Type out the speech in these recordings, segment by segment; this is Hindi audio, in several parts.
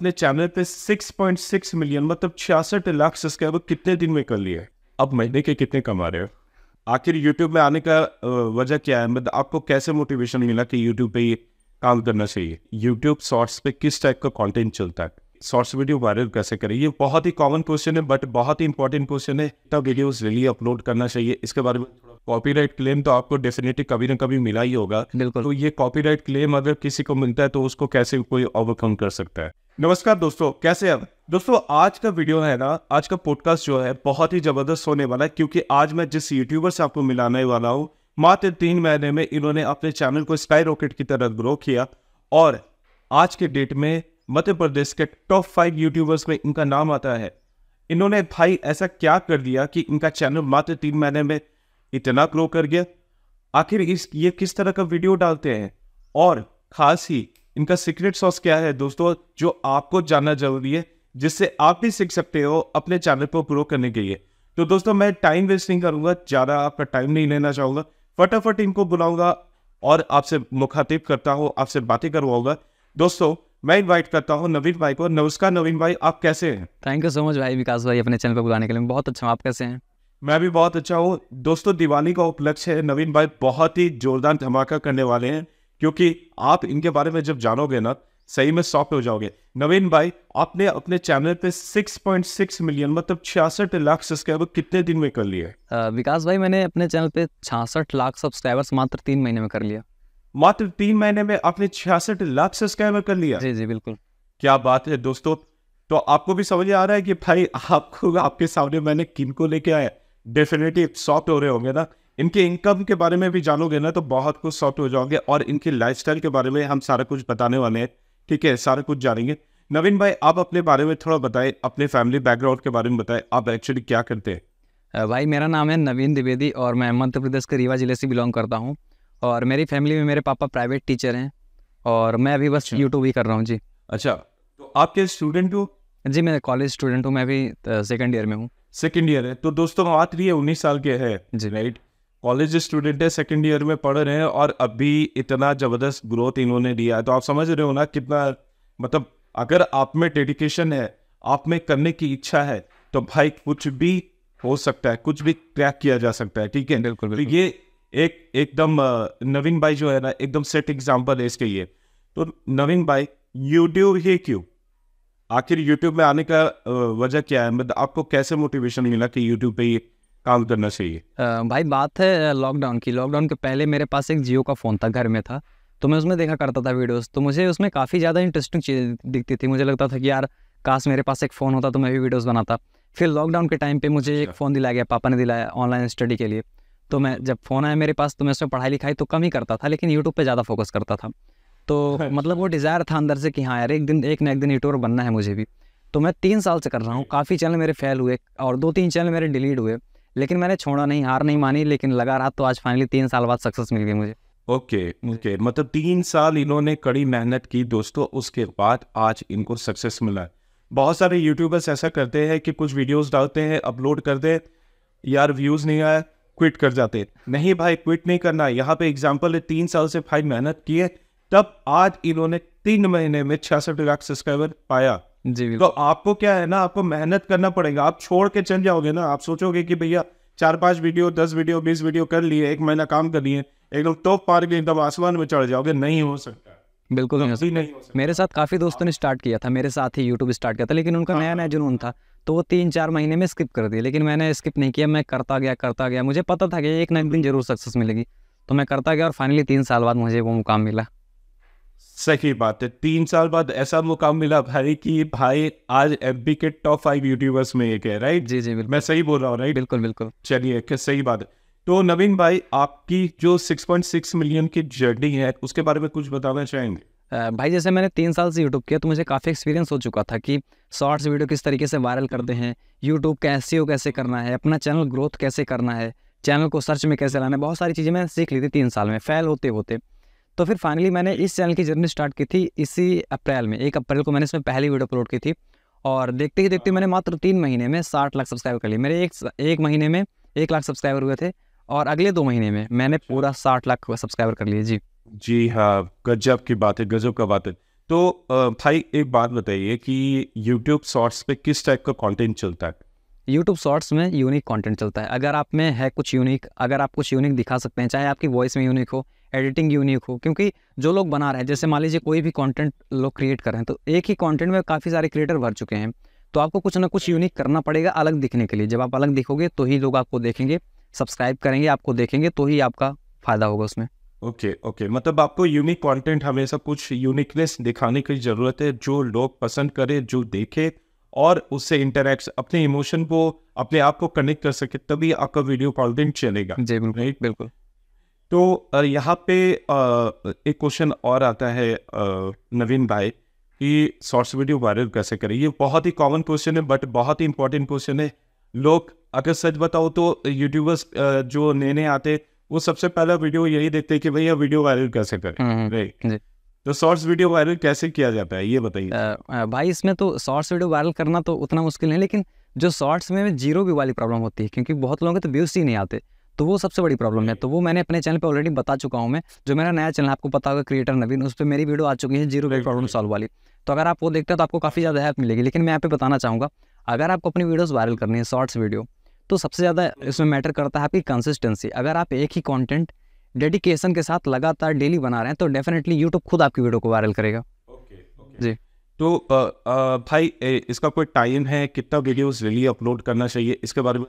अपने चैनल पे 6.6 मिलियन मतलब छियासठ लाख सब्सक्राइबर कितने दिन में कर लिए अब महीने के कितने कमा रहे हो आखिर यूट्यूब में आने का वजह क्या है मतलब आपको कैसे मोटिवेशन मिला कि यूट्यूब पे ये काम करना चाहिए यूट्यूब शॉर्ट्स पे किस टाइप का कॉन्टेंट चलता है शॉर्ट्स वीडियो वायरल कैसे करें ये बहुत ही कॉमन क्वेश्चन है बट बहुत ही इंपॉर्टेंट क्वेश्चन है तब वीडियोस रिली अपलोड करना चाहिए इसके बारे में कॉपीराइट क्लेम तो आपको डेफिनेटली कभी ना कभी मिला ही होगा बिल्कुल तो ये कॉपीराइट क्लेम अगर किसी को मिलता है तो उसको कैसे कोई ओवरकम कर सकता है नमस्कार दोस्तों कैसे हैं दोस्तों आज का वीडियो है ना आज का पॉडकास्ट जो है बहुत ही जबरदस्त होने वाला है क्योंकि आज मैं जिस यूट्यूबर से आपको मिलाने वाला हूँ मात्र तीन महीने में इन्होंने अपने चैनल को स्काई रॉकेट की तरह ग्रो किया और आज के डेट में मध्य प्रदेश के टॉप फाइव यूट्यूबर्स में इनका नाम आता है इन्होंने भाई ऐसा क्या कर दिया कि इनका चैनल मात्र तीन महीने में इतना ग्रो कर गया आखिर इस ये किस तरह का वीडियो डालते हैं और खास ही इनका सीक्रेट सॉस क्या है दोस्तों जो आपको जानना जरूरी है जिससे आप भी सीख सकते हो अपने चैनल को ग्रो करने के लिए तो दोस्तों मैं टाइम वेस्ट नहीं करूंगा ज़्यादा आपका टाइम नहीं लेना चाहूंगा फटाफट इनको बुलाऊंगा और आपसे मुखातिब करता हूँ आपसे बातें करवाऊंगा दोस्तों मैं इनवाइट करता हूँ नवीन भाई को नमस्कार नवीन भाई आप कैसे हैं थैंक यू सो मच भाई विकास भाई अपने चैनल पर बुलाने के लिए बहुत अच्छा आप कैसे हैं मैं भी बहुत अच्छा हूँ दोस्तों दिवाली का उपलक्ष्य है नवीन भाई बहुत ही जोरदार धमाका करने वाले हैं क्योंकि आप इनके बारे में जब जानोगे ना सही में सॉफ्ट हो जाओगे नवीन भाई आपने अपने चैनल पे 6.6 मिलियन मतलब छियासठ लाख सब्सक्राइबर कितने दिन में कर लिए विकास भाई मैंने अपने चैनल पे छियासठ लाख सब्सक्राइबर्स मात्र तीन महीने में कर लिया मात्र तीन महीने में आपने छियासठ लाख सब्सक्राइबर कर लिया जी जी बिल्कुल क्या बात है दोस्तों तो आपको भी समझ आ रहा है कि भाई आपको आपके सामने मैंने किन को लेके आया डेफिनेटली सॉफ्ट हो रहे होंगे ना इनके इनकम के बारे में भी जानोगे ना तो बहुत कुछ सॉफ्ट हो जाओगे और इनके लाइफस्टाइल के बारे में हम सारा कुछ बताने वाले हैं ठीक है सारा कुछ जानेंगे नवीन भाई आप अपने बारे में थोड़ा बताएं अपने फैमिली बैकग्राउंड के बारे में बताएं आप एक्चुअली क्या करते हैं भाई मेरा नाम है नवीन द्विवेदी और मैं मध्य प्रदेश के रीवा ज़िले से बिलोंग करता हूँ और मेरी फैमिली में मेरे पापा प्राइवेट टीचर हैं और मैं अभी बस यूट्यूब अच्छा। ही कर रहा हूँ जी अच्छा तो आप क्या स्टूडेंट हो जी मैं कॉलेज स्टूडेंट हूँ मैं अभी सेकेंड ईयर में हूँ सेकेंड ईयर है तो दोस्तों मात्र ये उन्नीस साल के है जी राइट कॉलेज स्टूडेंट है सेकेंड ईयर में पढ़ रहे हैं और अभी इतना ज़बरदस्त ग्रोथ इन्होंने दिया है तो आप समझ रहे हो ना कितना मतलब अगर आप में डेडिकेशन है आप में करने की इच्छा है तो भाई कुछ भी हो सकता है कुछ भी क्रैक किया जा सकता है ठीक है बिल्कुल तो ये एक एकदम नवीन भाई जो है ना एकदम सेट एग्जाम्पल है इसके लिए तो नवीन भाई यूट्यूब ही क्यों आखिर यूट्यूब में आने का वजह क्या है मतलब आपको कैसे मोटिवेशन मिला कि यूट्यूब पे ये काम करना चाहिए भाई बात है लॉकडाउन की लॉकडाउन के पहले मेरे पास एक जियो का फ़ोन था घर में था तो मैं उसमें देखा करता था वीडियोस तो मुझे उसमें काफ़ी ज़्यादा इंटरेस्टिंग चीज़ दिखती थी मुझे लगता था कि यार काश मेरे पास एक फ़ोन होता तो मैं भी वीडियोस बनाता फिर लॉकडाउन के टाइम पे मुझे एक फ़ोन अच्छा। दिलाया गया पापा ने दिलाया ऑनलाइन स्टडी के लिए तो मैं जब फ़ोन आया मेरे पास तो मैं उसमें पढ़ाई लिखाई तो कम ही करता था लेकिन यूट्यूब पर ज़्यादा फोकस करता था तो अच्छा। मतलब वो डिज़ायर था अंदर से कि हाँ यार एक दिन एक ना एक दिन यूट्यूबर बनना है मुझे भी तो मैं तीन साल से कर रहा हूँ काफ़ी चैनल मेरे फेल हुए और दो तीन चैनल मेरे डिलीट हुए लेकिन मैंने छोड़ा नहीं हार नहीं मानी लेकिन लगा रहा तो आज फाइनली तीन साल बाद सक्सेस मिल गई मुझे ओके okay, ओके okay. मतलब तीन साल इन्होंने कड़ी मेहनत की दोस्तों उसके बाद आज इनको सक्सेस मिला बहुत सारे यूट्यूबर्स ऐसा करते हैं कि कुछ वीडियोस डालते हैं अपलोड कर दे यार व्यूज़ नहीं आया क्विट कर जाते नहीं भाई क्विट नहीं करना यहाँ पे एग्जाम्पल है तीन साल से भाई मेहनत की है तब आज इन्होंने तीन महीने में छियासठ लाख सब्सक्राइबर पाया जी तो आपको क्या है ना आपको मेहनत करना पड़ेगा आप छोड़ के चल जाओगे ना आप सोचोगे कि भैया चार पांच वीडियो दस वीडियो बीस वीडियो कर लिए एक महीना काम कर लिए एकदम टॉप पार के एकदम आसमान में चढ़ जाओगे नहीं हो सकता बिल्कुल नहीं, नहीं, नहीं हो सकता मेरे साथ काफ़ी दोस्तों ने स्टार्ट किया था मेरे साथ ही यूट्यूब स्टार्ट किया था लेकिन उनका हाँ, नया हाँ। नया जुनून था तो वो तीन चार महीने में स्किप कर दिया लेकिन मैंने स्किप नहीं किया मैं करता गया करता गया मुझे पता था कि एक ना एक दिन जरूर सक्सेस मिलेगी तो मैं करता गया और फाइनली तीन साल बाद मुझे वो मुकाम मिला सही बात है तीन साल बाद ऐसा मुकाम मिला भाई कि भाई आज एम के टॉप फाइव यूट्यूबर्स में एक है राइट जी जी मैं सही बोल रहा हूँ राइट बिल्कुल बिल्कुल चलिए सही बात है तो नवीन भाई आपकी जो 6.6 मिलियन की जर्नी है उसके बारे में कुछ बताना चाहेंगे भाई जैसे मैंने तीन साल से यूट्यूब किया तो मुझे काफ़ी एक्सपीरियंस हो चुका था कि शॉर्ट्स वीडियो किस तरीके से वायरल करते हैं यूट्यूब का एस कैसे करना है अपना चैनल ग्रोथ कैसे करना है चैनल को सर्च में कैसे लाना है बहुत सारी चीज़ें मैंने सीख ली थी तीन साल में फेल होते होते तो फिर फाइनली मैंने इस चैनल की जर्नी स्टार्ट की थी इसी अप्रैल में एक अप्रैल को मैंने इसमें पहली वीडियो अपलोड की थी और देखते ही देखते मैंने हाँ। मात्र तीन महीने में साठ लाख सब्सक्राइबर कर लिए मेरे एक एक महीने में एक लाख सब्सक्राइबर हुए थे और अगले दो महीने में मैंने अच्छा। पूरा साठ लाख सब्सक्राइबर कर लिए जी जी हाँ गजब की बात है गजब का बात है तो भाई एक बात बताइए कि यूट्यूब शॉर्ट्स पे किस टाइप का कंटेंट चलता है यूट्यूब शॉर्ट्स में यूनिक कंटेंट चलता है अगर आप में है कुछ यूनिक अगर आप कुछ यूनिक दिखा सकते हैं चाहे आपकी वॉइस में यूनिक हो एडिटिंग यूनिक हो क्योंकि जो लोग बना रहे हैं जैसे मान लीजिए कोई भी कंटेंट लोग क्रिएट कर रहे हैं तो एक ही कंटेंट में काफ़ी सारे क्रिएटर भर चुके हैं तो आपको कुछ ना कुछ यूनिक करना पड़ेगा अलग दिखने के लिए जब आप अलग दिखोगे तो ही लोग आपको देखेंगे सब्सक्राइब करेंगे आपको देखेंगे तो ही आपका फ़ायदा होगा उसमें ओके okay, ओके okay. मतलब आपको यूनिक कंटेंट हमेशा कुछ यूनिकनेस दिखाने की ज़रूरत है जो लोग पसंद करें जो देखे और उससे इंटरेक्ट अपने इमोशन को अपने आप को कनेक्ट कर सके तभी आपका वीडियो कॉन्टेंट चलेगा जी बिल्कुल बिल्कुल तो यहाँ पे एक क्वेश्चन और आता है नवीन भाई कि शॉर्ट्स वीडियो वायरल कैसे करें ये बहुत ही कॉमन क्वेश्चन है बट बहुत ही इंपॉर्टेंट क्वेश्चन है लोग अगर सच बताओ तो यूट्यूबर्स जो नए नए आते वो सबसे पहला वीडियो यही देखते हैं कि भैया वीडियो वायरल कैसे करें हम्म, हम्म, तो शॉर्ट्स वीडियो वायरल कैसे किया जाता है ये बताइए भाई इसमें तो शॉर्ट्स वीडियो वायरल करना तो उतना मुश्किल नहीं लेकिन जो शॉर्ट्स में जीरो व्यू वाली प्रॉब्लम होती है क्योंकि बहुत लोगों के तो व्यूज ही नहीं आते तो वो सबसे बड़ी प्रॉब्लम है तो वो मैंने अपने चैनल पे ऑलरेडी बता चुका हूँ मैं जो मेरा नया चैनल आपको पता होगा क्रिएटर नवीन उस पर मेरी वीडियो आ चुकी है जीरो बेट प्रॉब्लम सॉल्व वाली तो अगर आप वो देखते हैं तो आपको काफ़ी ज़्यादा हेल्प मिलेगी लेकिन मैं यहाँ पे बताना चाहूँगा अगर आपको अपनी वीडियोज़ वायरल करनी है शॉर्ट्स वीडियो तो सबसे ज़्यादा इसमें मैटर करता है आपकी कंसिस्टेंसी अगर आप एक ही कॉन्टेंट डेडिकेशन के साथ लगातार डेली बना रहे हैं तो डेफिनेटली यूट्यूब खुद आपकी वीडियो को वायरल करेगा जी तो आ, आ, भाई ए, इसका कोई टाइम है कितना वीडियोस डेली अपलोड करना चाहिए इसके बारे में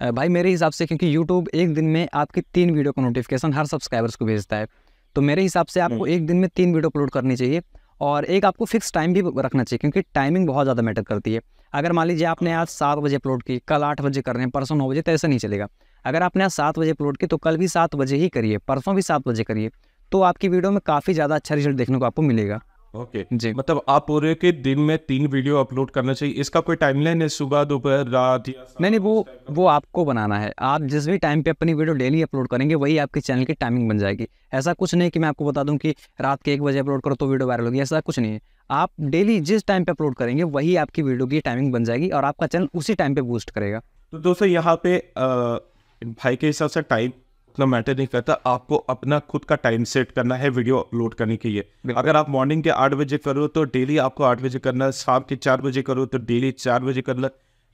भाई मेरे हिसाब से क्योंकि यूट्यूब एक दिन में आपकी तीन वीडियो का नोटिफिकेशन हर सब्सक्राइबर्स को भेजता है तो मेरे हिसाब से आपको हम्म। एक दिन में तीन वीडियो अपलोड करनी चाहिए और एक आपको फिक्स टाइम भी रखना चाहिए क्योंकि टाइमिंग बहुत ज़्यादा मैटर करती है अगर मान लीजिए आपने आज सात बजे अपलोड की कल आठ बजे कर रहे हैं परसों नौ बजे तो ऐसा नहीं चलेगा अगर आपने आज सात बजे अपलोड की तो कल भी सात बजे ही करिए परसों भी सात बजे करिए तो आपकी वीडियो में काफ़ी ज़्यादा अच्छा रिजल्ट देखने को आपको मिलेगा ओके जी मतलब आप बोल रहे हो कि दिन में तीन वीडियो अपलोड करना चाहिए इसका कोई टाइमलाइन है सुबह दोपहर रात या नहीं नहीं वो वो आपको बनाना है आप जिस भी टाइम पे अपनी वीडियो डेली अपलोड करेंगे वही आपके चैनल की टाइमिंग बन जाएगी ऐसा कुछ नहीं कि मैं आपको बता दूं कि रात के एक बजे अपलोड करो तो वीडियो वायरल होगी ऐसा कुछ नहीं है आप डेली जिस टाइम पे अपलोड करेंगे वही आपकी वीडियो की टाइमिंग बन जाएगी और आपका चैनल उसी टाइम पे बूस्ट करेगा तो दोस्तों यहाँ पे भाई के हिसाब से टाइम इतना मैटर नहीं करता आपको अपना खुद का टाइम सेट करना है वीडियो अपलोड करने के लिए अगर आप मॉर्निंग के आठ बजे करो तो डेली आपको आठ बजे करना है शाम के चार बजे करो तो डेली चार बजे कर लो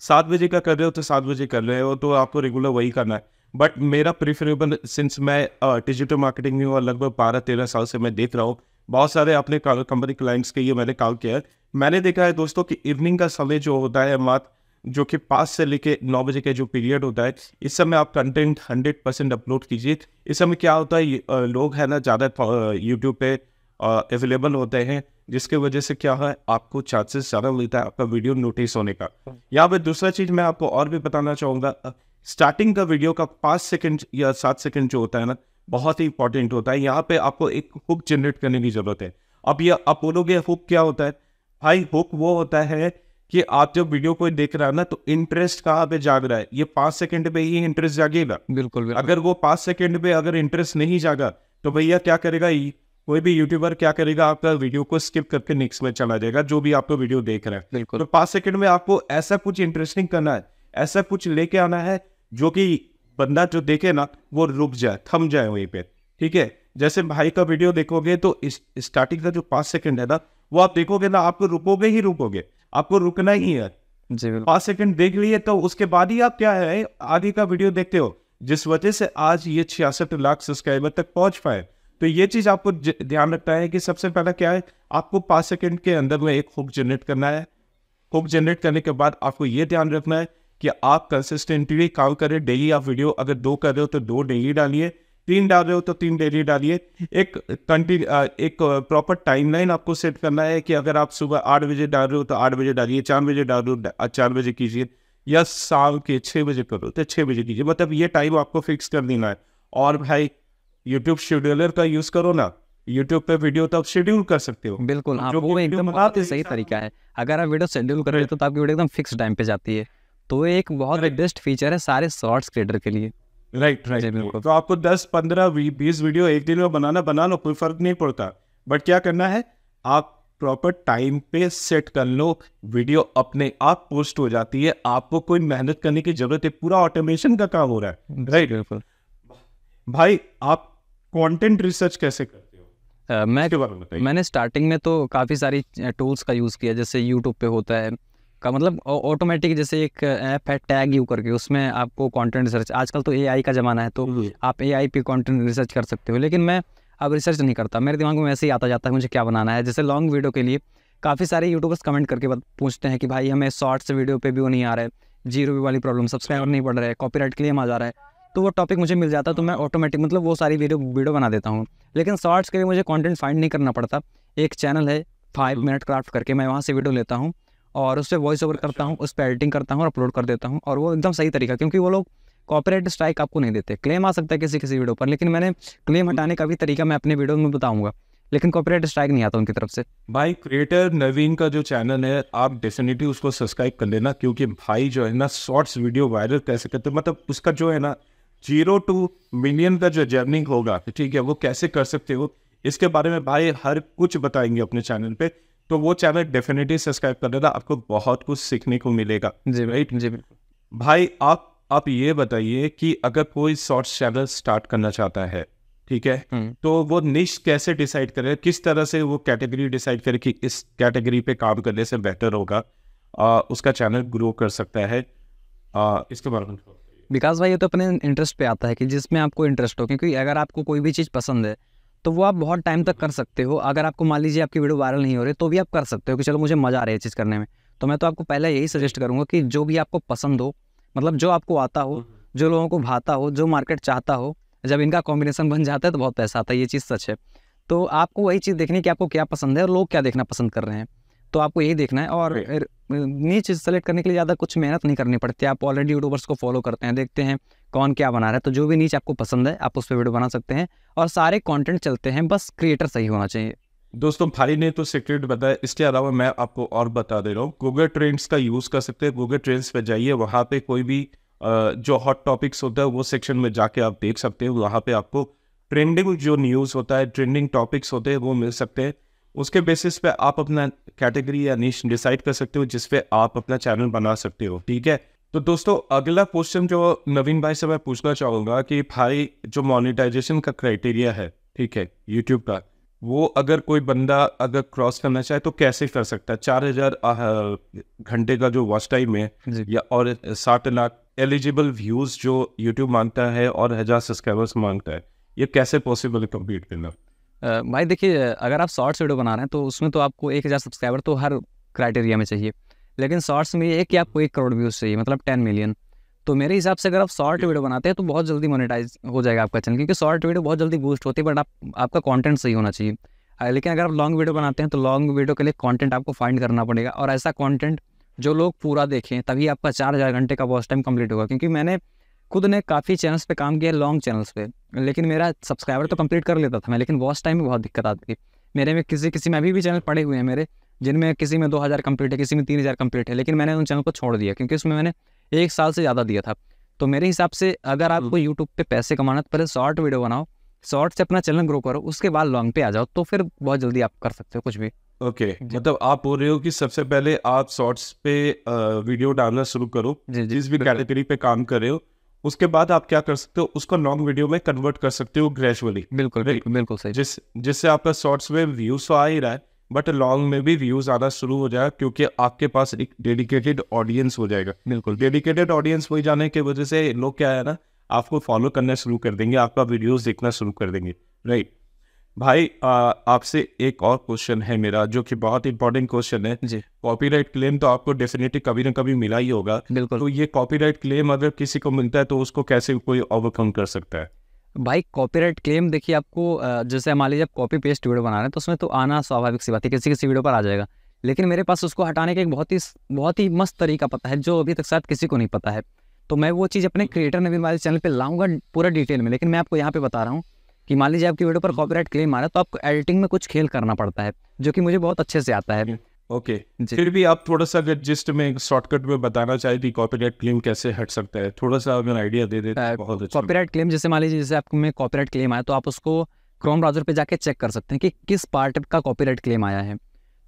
सात बजे का कर रहे हो तो सात बजे कर रहे हो तो आपको रेगुलर वही करना है बट मेरा प्रिफरेबल सिंस मैं डिजिटल मार्केटिंग में और लगभग बारह तेरह साल से मैं देख रहा हूँ बहुत सारे अपने कंपनी क्लाइंट्स के लिए मैंने काम किया है मैंने देखा है दोस्तों कि इवनिंग का समय जो होता है मात्र जो कि पाँच से लेके नौ बजे का जो पीरियड होता है इस समय आप कंटेंट हंड्रेड परसेंट अपलोड कीजिए इस समय क्या होता है लोग है ना ज़्यादा यूट्यूब पे अवेलेबल होते हैं जिसके वजह से क्या है आपको चांसेस ज़्यादा मिलता है आपका वीडियो नोटिस होने का यहाँ पर दूसरा चीज़ मैं आपको और भी बताना चाहूँगा स्टार्टिंग का वीडियो का पाँच सेकेंड या सात सेकेंड जो होता है ना बहुत ही इंपॉर्टेंट होता है यहाँ पे आपको एक हुक जनरेट करने की ज़रूरत है अब यह आप बोलोगे हुक क्या होता है भाई हुक वो होता है कि आप जब वीडियो कोई देख रहा है ना तो इंटरेस्ट कहाँ पे जाग रहा है ये पांच सेकंड पे ही इंटरेस्ट जागेगा बिल्कुल, अगर वो पांच सेकंड पे अगर इंटरेस्ट नहीं जागा तो भैया क्या करेगा ये? कोई भी यूट्यूबर क्या करेगा आपका वीडियो को स्किप करके नेक्स्ट में चला जाएगा जो भी आपको वीडियो देख रहा है बिल्कुल तो पांच सेकंड में आपको ऐसा कुछ इंटरेस्टिंग करना है ऐसा कुछ लेके आना है जो कि बंदा जो देखे ना वो रुक जाए थम जाए वहीं पे ठीक है जैसे भाई का वीडियो देखोगे तो स्टार्टिंग का जो पांच सेकंड है ना वो आप देखोगे ना आप रुकोगे ही रुकोगे आपको रुकना ही है जी सेकंड देख लिए तो उसके बाद ही आप क्या है आगे का वीडियो देखते हो जिस वजह से आज ये छियासठ लाख सब्सक्राइबर तक पहुंच पाए तो ये चीज आपको ध्यान रखना है कि सबसे पहला क्या है आपको पांच सेकंड के अंदर में एक हुक जनरेट करना है हुक जनरेट करने के बाद आपको ये ध्यान रखना है कि आप कंसिस्टेंटली काम करें डेली आप वीडियो अगर दो कर रहे हो तो दो डेली डालिए तीन डाल रहे हो तो तीन डेली डालिए एक कंटिन्यू एक प्रॉपर टाइमलाइन आपको सेट करना है कि अगर आप सुबह आठ बजे डाल रहे हो तो आठ बजे डालिए चार बजे डाल रहे हो चार बजे कीजिए या शाम के छः बजे करो तो छः बजे कीजिए मतलब ये टाइम आपको फिक्स कर देना है और भाई यूट्यूब शेड्यूलर का यूज़ करो ना यूट्यूब पे वीडियो तो आप शेड्यूल कर सकते हो बिल्कुल आप वो एकदम बहुत सही तरीका है अगर आप वीडियो शेड्यूल कर रहे हो तो आपकी वीडियो एकदम फिक्स टाइम पे जाती है तो एक बहुत बेस्ट फीचर है सारे शॉर्ट्स क्रिएटर के लिए राइट राइट तो आपको दस पंद्रह बीस वीडियो एक दिन में बनाना बना लो कोई फर्क नहीं पड़ता बट क्या करना है आप प्रॉपर टाइम पे सेट कर लो वीडियो अपने आप पोस्ट हो जाती है आपको कोई मेहनत करने की जरूरत है पूरा ऑटोमेशन का काम हो रहा है राइट right. भाई आप कंटेंट रिसर्च कैसे करते हो uh, मैं मैंने स्टार्टिंग में तो काफ़ी सारी टूल्स का यूज़ किया जैसे यूट्यूब पे होता है का मतलब ऑटोमेटिक जैसे एक ऐप है टैग यू करके उसमें आपको कंटेंट रिसर्च आजकल तो एआई का ज़माना है तो आप एआई पे कंटेंट रिसर्च कर सकते हो लेकिन मैं अब रिसर्च नहीं करता मेरे दिमाग में वैसे ही आता जाता है मुझे क्या बनाना है जैसे लॉन्ग वीडियो के लिए काफ़ी सारे यूट्यूबर्स कमेंट करके पूछते हैं कि भाई हमें शॉर्ट्स वीडियो पर भी वो नहीं आ रहा है जीरो भी वाली प्रॉब्लम सब्सक्राइबर नहीं पड़ रहा है कॉपीराइट क्लेम आ जा रहा है तो वो टॉपिक मुझे मिल जाता है तो मैं ऑटोमेटिक मतलब वो सारी वीडियो वीडियो बना देता हूँ लेकिन शॉर्ट्स के लिए मुझे कॉन्टेंट फाइंड नहीं करना पड़ता एक चैनल है फाइव मिनट क्राफ्ट करके मैं वहाँ से वीडियो लेता हूँ और उस पर वॉइस ओवर करता हूँ उस पर एडिटिंग करता हूँ और अपलोड कर देता हूँ और वो एकदम सही तरीका क्योंकि वो लोग कॉपरेट स्ट्राइक आपको नहीं देते क्लेम आ सकता है किसी किसी वीडियो पर लेकिन मैंने क्लेम हटाने का भी तरीका मैं अपने वीडियो में बताऊंगा लेकिन कॉपरेट स्ट्राइक नहीं आता उनकी तरफ से भाई क्रिएटर नवीन का जो चैनल है आप डेफिनेटली उसको सब्सक्राइब कर लेना क्योंकि भाई जो है ना शॉर्ट्स वीडियो वायरल कैसे करते मतलब उसका जो है ना जीरो टू मिलियन का जो जर्निंग होगा ठीक है वो कैसे कर सकते हो इसके बारे में भाई हर कुछ बताएंगे अपने चैनल पे तो वो चैनल डेफिनेटली सब्सक्राइब कर लेना आपको बहुत कुछ सीखने को मिलेगा जी राइट जी बिल्कुल भाई आप आप ये बताइए कि अगर कोई शॉर्ट चैनल स्टार्ट करना चाहता है ठीक है हम्म। तो वो निश कैसे डिसाइड करे किस तरह से वो कैटेगरी डिसाइड करे कि इस कैटेगरी पे काम करने से बेटर होगा आ, उसका चैनल ग्रो कर सकता है आ, इसके बारे में विकास भाई ये तो अपने इंटरेस्ट पे आता है कि जिसमें आपको इंटरेस्ट हो क्योंकि अगर आपको कोई भी चीज़ पसंद है तो वो आप बहुत टाइम तक कर सकते हो अगर आपको मान लीजिए आपकी वीडियो वायरल नहीं हो रही तो भी आप कर सकते हो कि चलो मुझे मज़ा आ रहा है चीज़ करने में तो मैं तो आपको पहले यही सजेस्ट करूँगा कि जो भी आपको पसंद हो मतलब जो आपको आता हो जो लोगों को भाता हो जो मार्केट चाहता हो जब इनका कॉम्बिनेशन बन जाता है तो बहुत पैसा आता है ये चीज़ सच है तो आपको वही चीज़ देखनी कि आपको क्या पसंद है और लोग क्या देखना पसंद कर रहे हैं तो आपको यही देखना है और नीचे सेलेक्ट करने के लिए ज़्यादा कुछ मेहनत नहीं करनी पड़ती आप ऑलरेडी यूट्यूबर्स को फॉलो करते हैं देखते हैं कौन क्या बना रहा है तो जो भी नीच आपको पसंद है आप उस पर वीडियो बना सकते हैं और सारे कॉन्टेंट चलते हैं बस क्रिएटर सही होना चाहिए दोस्तों भाई ने तो सीक्रेट बताया इसके अलावा मैं आपको और बता दे रहा हूँ गूगल ट्रेंड्स का यूज़ कर सकते हैं गूगल ट्रेंड्स पर जाइए वहाँ पे कोई भी जो हॉट टॉपिक्स होता है वो सेक्शन में जाके आप देख सकते हैं वहाँ पे आपको ट्रेंडिंग जो न्यूज़ होता है ट्रेंडिंग टॉपिक्स होते हैं वो मिल सकते हैं उसके बेसिस पे आप अपना कैटेगरी या नीच डिसाइड कर सकते हो जिस पे आप अपना चैनल बना सकते हो ठीक है तो दोस्तों अगला क्वेश्चन जो नवीन भाई से मैं पूछना चाहूंगा कि भाई जो मोनिटाइजेशन का क्राइटेरिया है ठीक है यूट्यूब का वो अगर कोई बंदा अगर क्रॉस करना चाहे तो कैसे कर सकता है चार हजार घंटे का जो वॉच टाइम है या और साठ लाख एलिजिबल व्यूज जो यूट्यूब मांगता है और हजार सब्सक्राइबर्स मांगता है ये कैसे पॉसिबल है कम्प्लीट करना भाई देखिए अगर आप शॉर्ट्स वीडियो बना रहे हैं तो उसमें तो आपको एक हज़ार सब्सक्राइबर तो हर क्राइटेरिया में चाहिए लेकिन शॉर्ट्स में ये कि आपको एक करोड़ व्यूज़ चाहिए मतलब टेन मिलियन तो मेरे हिसाब से अगर आप शॉर्ट वीडियो बनाते हैं तो बहुत जल्दी मोनेटाइज हो जाएगा आपका चैनल क्योंकि शॉर्ट वीडियो बहुत जल्दी बूस्ट होती है बट आप आपका कॉन्टेंट सही होना चाहिए लेकिन अगर आप लॉन्ग वीडियो बनाते हैं तो लॉन्ग वीडियो के लिए कॉन्टेंट आपको फाइंड करना पड़ेगा और ऐसा कॉन्टेंट जो लोग पूरा देखें तभी आपका चार हज़ार घंटे का वॉस्ट टाइम कम्प्लीट होगा क्योंकि मैंने खुद ने काफ़ी चैनल्स पे काम किया लॉन्ग चैनल्स पे लेकिन मेरा सब्सक्राइबर तो कंप्लीट कर लेता था मैं लेकिन वॉच टाइम में बहुत दिक्कत आती थी मेरे में किसी किसी में अभी भी चैनल पड़े हुए हैं मेरे जिनमें किसी में दो हज़ार कम्प्लीट है किसी में तीन हज़ार कम्प्लीट है लेकिन मैंने उन चैनल को छोड़ दिया क्योंकि उसमें मैंने एक साल से ज़्यादा दिया था तो मेरे हिसाब से अगर आपको यूट्यूब पर पैसे कमाना तो पहले शॉर्ट वीडियो बनाओ शॉर्ट से अपना चैनल ग्रो करो उसके बाद लॉन्ग पे आ जाओ तो फिर बहुत जल्दी आप कर सकते हो कुछ भी ओके okay. मतलब आप बोल रहे हो कि सबसे पहले आप शॉर्ट्स पे वीडियो डालना शुरू करो जी, जी, जिस भी कैटेगरी पे काम कर रहे हो उसके बाद आप क्या कर सकते हो उसको लॉन्ग वीडियो में कन्वर्ट कर सकते हो ग्रेजुअली बिल्कुल बिल्कुल बिल्कुल सही जिस जिससे आपका शॉर्ट्स में व्यूज तो आ ही रहा है बट लॉन्ग में भी व्यूज आना शुरू हो जाएगा क्योंकि आपके पास एक डेडिकेटेड ऑडियंस हो जाएगा बिल्कुल डेडिकेटेड ऑडियंस हो जाने की वजह से लोग क्या है ना आपको फॉलो करना शुरू कर देंगे आपका वीडियोज देखना शुरू कर देंगे राइट भाई आपसे एक और क्वेश्चन है मेरा जो कि बहुत इंपॉर्टेंट क्वेश्चन है जी कॉपीराइट क्लेम तो आपको डेफिनेटली कभी ना कभी मिला ही होगा बिल्कुल तो ये कॉपीराइट क्लेम अगर किसी को मिलता है तो उसको कैसे कोई ओवरकम कर सकता है भाई कॉपीराइट क्लेम देखिए आपको जैसे मान लीजिए आप कॉपी पेस्ट वीडियो बना रहे हैं तो उसमें तो आना स्वाभाविक सी बात है किसी किसी वीडियो पर आ जाएगा लेकिन मेरे पास उसको हटाने का एक बहुत ही बहुत ही मस्त तरीका पता है जो अभी तक शायद किसी को नहीं पता है तो मैं वो चीज़ अपने क्रिएटर हम्म। नवीन भी हमारे चैनल पर लाऊंगा पूरा डिटेल में लेकिन मैं आपको यहाँ पे बता रहा हूँ कि मान लीजिए आपकी वीडियो पर कॉपीराइट क्लेम आ रहा है तो आपको एडिटिंग में कुछ खेल करना पड़ता है जो कि मुझे बहुत अच्छे से आता है ओके okay. फिर भी आप थोड़ा सा अगर जिस्ट में शॉर्टकट में बताना चाहिए कि कॉपीराइट क्लेम कैसे हट सकता है थोड़ा सा अगर आइडिया दे देता है बहुत अच्छा कॉपीराइट क्लेम जैसे मान लीजिए जैसे आपको में कॉपीराइट क्लेम आया तो आप उसको क्रोम ब्राउजर पे जाके चेक कर सकते हैं कि किस पार्ट का कॉपीराइट क्लेम आया है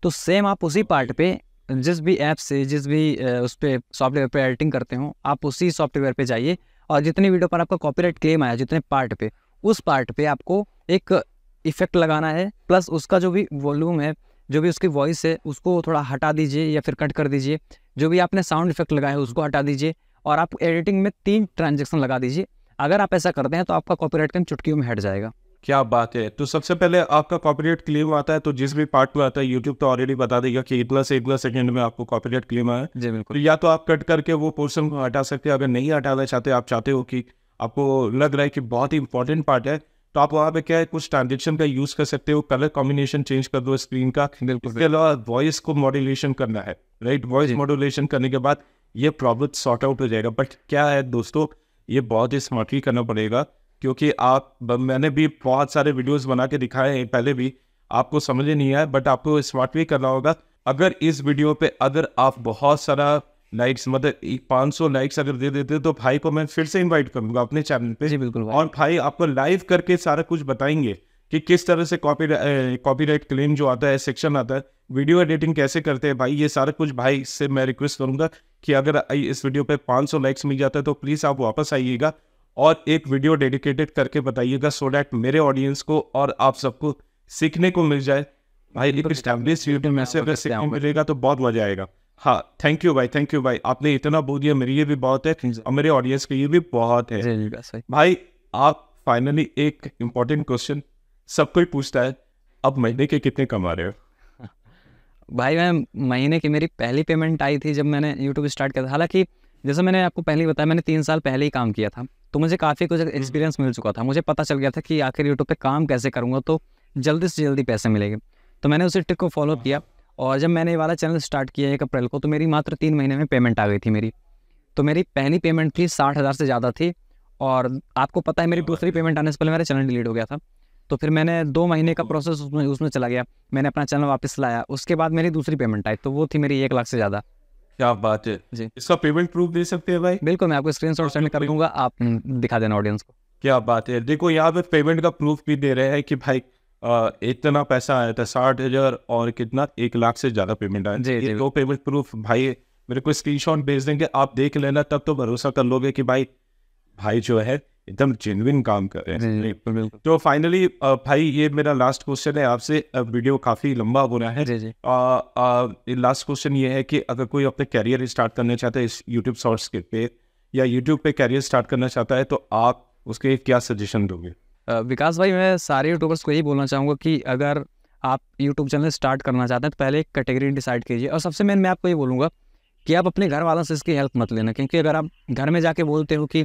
तो सेम आप उसी पार्ट पे जिस भी ऐप से जिस भी उस पर सॉफ्टवेयर पर एडिटिंग करते हो आप उसी सॉफ्टवेयर पर जाइए और जितनी वीडियो पर आपका कॉपीराइट क्लेम आया जितने पार्ट पे उस पार्ट पे आपको एक इफेक्ट लगाना है प्लस उसका जो भी वॉल्यूम है जो भी उसकी वॉइस है उसको थोड़ा हटा दीजिए या फिर कट कर दीजिए जो भी आपने साउंड इफेक्ट लगाया है उसको हटा दीजिए और आप एडिटिंग में तीन ट्रांजेक्शन लगा दीजिए अगर आप ऐसा करते हैं तो आपका कॉपीराइट क्लेम चुटकियों में हट जाएगा क्या बात है तो सबसे पहले आपका कॉपीराइट क्लेम आता है तो जिस भी पार्ट में आता है यूट्यूब तो ऑलरेडी बता देगा कि इतना से इतना सेकंड में आपको कॉपीराइट क्लेम आया जी बिल्कुल तो या तो आप कट करके वो पोर्शन को हटा सकते हैं अगर नहीं हटाना चाहते आप चाहते हो कि आपको लग रहा है कि बहुत ही इंपॉर्टेंट पार्ट है तो आप वहाँ पे क्या है कुछ ट्रांजेक्शन का यूज कर सकते हो कलर कॉम्बिनेशन चेंज कर दो स्क्रीन का इसके अलावा वॉइस को मॉड्यूलेशन करना है राइट वॉइस मॉड्यूलेशन करने के बाद ये प्रॉब्लम सॉर्ट आउट हो जाएगा बट क्या है दोस्तों ये बहुत ही स्मार्टली करना पड़ेगा क्योंकि आप मैंने भी बहुत सारे वीडियोस बना के दिखाए हैं पहले भी आपको समझ नहीं आया बट आपको स्मार्टली करना होगा अगर इस वीडियो पे अगर आप बहुत सारा लाइक्स मतलब एक पाँच सौ लाइक्स अगर दे देते तो भाई को मैं फिर से इनवाइट करूंगा अपने चैनल पे जी बिल्कुल और भाई आपको लाइव करके सारा कुछ बताएंगे कि किस तरह से कॉपी कॉपीराइट क्लेम जो आता है सेक्शन आता है वीडियो एडिटिंग कैसे करते हैं भाई ये सारा कुछ भाई से मैं रिक्वेस्ट करूंगा कि अगर इस वीडियो पे 500 लाइक्स मिल जाता है तो प्लीज़ आप वापस आइएगा और एक वीडियो डेडिकेटेड करके बताइएगा सो डैट मेरे ऑडियंस को और आप सबको सीखने को मिल जाए भाई स्टैब्लिश यूट्यूब में से अगर सीखने मिलेगा तो बहुत मजा आएगा हाँ थैंक यू भाई थैंक यू भाई आपने इतना बोल दिया मेरे ये भी बहुत है और मेरे ऑडियंस के ये भी बहुत है भाई आप फाइनली एक इम्पोर्टेंट क्वेश्चन सब कोई पूछता है अब महीने के कितने कमा रहे हो भाई मैं महीने की मेरी पहली पेमेंट आई थी जब मैंने यूट्यूब स्टार्ट किया था हालांकि जैसे मैंने आपको पहले ही बताया मैंने तीन साल पहले ही काम किया था तो मुझे काफ़ी कुछ एक्सपीरियंस हम्म। मिल चुका था मुझे पता चल गया था कि आखिर यूट्यूब पे काम कैसे करूँगा तो जल्दी से जल्दी पैसे मिलेंगे तो मैंने उसी ट्रिक को फॉलो हाँ। किया और जब मैंने ये वाला चैनल स्टार्ट किया एक अप्रैल को तो मेरी मात्र तीन महीने में पेमेंट आ गई थी मेरी तो मेरी पहली पेमेंट थी साठ हज़ार से ज़्यादा थी और आपको पता है मेरी दूसरी पेमेंट आने से पहले मेरा चैनल डिलीट हो गया था तो फिर मैंने दो महीने का प्रोसेस उसमें उसमें चला गया मैंने अपना चैनल वापस लाया उसके बाद मेरी दूसरी पेमेंट आई तो वो थी मेरी एक लाख से ज़्यादा क्या बात है जी इसका पेमेंट प्रूफ दे सकते हैं भाई बिल्कुल मैं आपको स्क्रीन शॉट सेंड कर दूंगा आप हम्म, दिखा देना ऑडियंस को क्या बात है देखो यहाँ पे पेमेंट का प्रूफ भी दे रहे हैं कि भाई इतना पैसा आया था साठ हजार और कितना एक लाख से ज्यादा पेमेंट आया जी, जी, दो पेमेंट प्रूफ भाई मेरे को स्क्रीन शॉट भेज देंगे आप देख लेना तब तो भरोसा कर लोगे कि भाई भाई जो है एकदम जेनविन काम कर रहे हैं तो फाइनली भाई ये मेरा लास्ट क्वेश्चन है आपसे वीडियो काफी लंबा हो रहा है लास्ट क्वेश्चन ये है कि अगर कोई अपने कैरियर स्टार्ट करना चाहता है इस यूट्यूब शॉर्ट्स के पे या यूट्यूब पे कैरियर स्टार्ट करना चाहता है तो आप उसके क्या सजेशन दोगे विकास भाई मैं सारे यूट्यूबर्स को यही बोलना चाहूँगा कि अगर आप यूट्यूब चैनल स्टार्ट करना चाहते हैं तो पहले एक कैटेगरी डिसाइड कीजिए और सबसे मेन मैं आपको ये बोलूँगा कि आप अपने घर वालों से इसकी हेल्प मत लेना क्योंकि अगर आप घर में जाके बोलते हो कि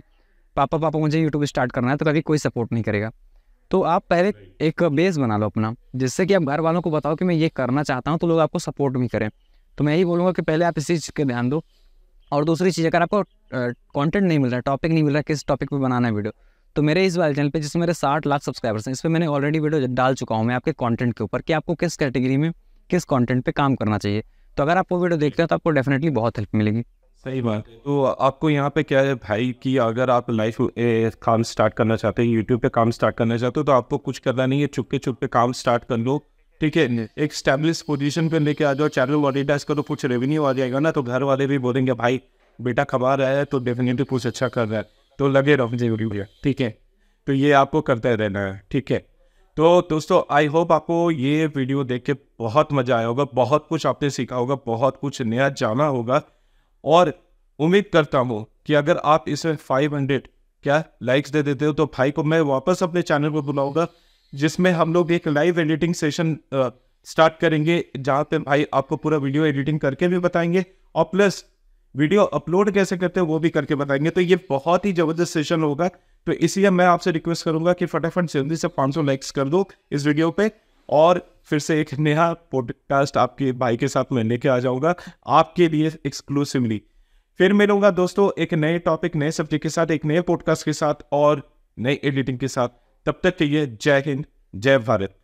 पापा पापा मुझे यूट्यूब स्टार्ट करना है तो कभी कोई सपोर्ट नहीं करेगा तो आप पहले एक बेस बना लो अपना जिससे कि आप घर वालों को बताओ कि मैं ये करना चाहता हूँ तो लोग आपको सपोर्ट भी करें तो मैं यही बोलूँगा कि पहले आप इसी चीज़ पर ध्यान दो और दूसरी चीज़ अगर आपको कंटेंट नहीं मिल रहा है टॉपिक नहीं मिल रहा है किस टॉपिक पे बनाना है वीडियो तो मेरे इस वाले चैनल पे जिसमें मेरे साठ लाख सब्सक्राइबर्स हैं इस पर मैंने ऑलरेडी वीडियो डाल चुका हूँ मैं आपके कॉन्टेंट के ऊपर कि आपको किस कैटेगरी में किस कॉन्टेंट पर काम करना चाहिए तो अगर आप वो वीडियो देखते हो तो आपको डेफिनेटली बहुत हेल्प मिलेगी सही बात तो आपको यहाँ पे क्या है भाई कि अगर आप लाइफ काम स्टार्ट करना चाहते हैं यूट्यूब पे काम स्टार्ट करना चाहते हो तो आपको कुछ करना नहीं है चुपके चुपके काम स्टार्ट कर लो ठीक है एक स्टैब्लिश पोजीशन पे लेके आ जाओ चैनल मॉनिटाइज करो कुछ रेवेन्यू आ जाएगा ना तो घर वाले भी बोलेंगे भाई बेटा कमा रहा है तो डेफिनेटली कुछ अच्छा कर रहा है तो लगे रहो जरूरी भैया ठीक है तो ये आपको करते रहना है ठीक है तो दोस्तों आई होप आपको ये वीडियो देख के बहुत मज़ा आया होगा बहुत कुछ आपने सीखा होगा बहुत कुछ नया जाना होगा और उम्मीद करता हूँ कि अगर आप इसमें 500 क्या लाइक्स दे देते हो तो भाई को मैं वापस अपने चैनल पर बुलाऊंगा जिसमें हम लोग एक लाइव एडिटिंग सेशन स्टार्ट करेंगे जहाँ पे भाई आपको पूरा वीडियो एडिटिंग करके भी बताएंगे और प्लस वीडियो अपलोड कैसे करते हैं वो भी करके बताएंगे तो ये बहुत ही जबरदस्त सेशन होगा तो इसलिए मैं आपसे रिक्वेस्ट करूंगा कि फटाफट जल्दी से 500 लाइक्स कर दो इस वीडियो पे और फिर से एक नया पॉडकास्ट आपके भाई के साथ में लेके आ जाऊंगा आपके लिए एक्सक्लूसिवली फिर मिलूंगा दोस्तों एक नए टॉपिक नए सब्जेक्ट के साथ एक नए पॉडकास्ट के साथ और नई एडिटिंग के साथ तब तक के लिए जय हिंद जय भारत